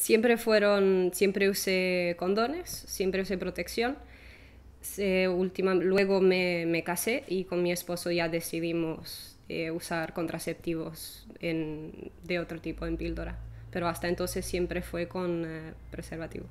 Siempre fueron, siempre usé condones, siempre usé protección. luego me, casé y con mi esposo ya decidimos eh, usar contraceptivos de otro tipo, en píldora. Pero hasta entonces siempre fue con eh, preservativo.